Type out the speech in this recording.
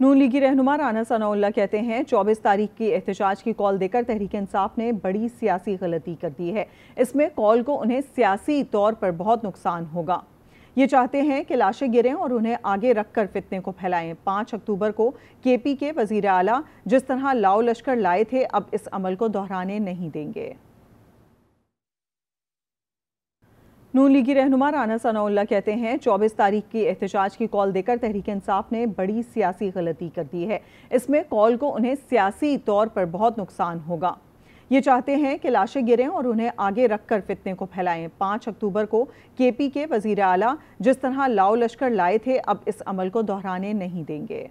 नून लीगी रहनुमा राना सनाउल्ला कहते हैं 24 तारीख की एहतजाज की कॉल देकर तहरीक इंसाफ ने बड़ी सियासी गलती कर दी है इसमें कॉल को उन्हें सियासी तौर पर बहुत नुकसान होगा ये चाहते हैं कि लाशें गिरें और उन्हें आगे रखकर फितने को फैलाएं पाँच अक्टूबर को के पी के वजीर अला जिस तरह लाओ लश्कर लाए थे अब इस अमल को दोहराने नहीं देंगे नून लीगी रहनुमा राना सनाउल्ला कहते हैं 24 तारीख की एहतजाज की कॉल देकर तहरीक इंसाफ ने बड़ी सियासी गलती कर दी है इसमें कॉल को उन्हें सियासी तौर पर बहुत नुकसान होगा ये चाहते हैं कि लाशें गिरें और उन्हें आगे रखकर फितने को फैलाएं पाँच अक्टूबर को के पी के वजीर अला जिस तरह लाओ लश्कर लाए थे अब इस अमल को दोहराने नहीं देंगे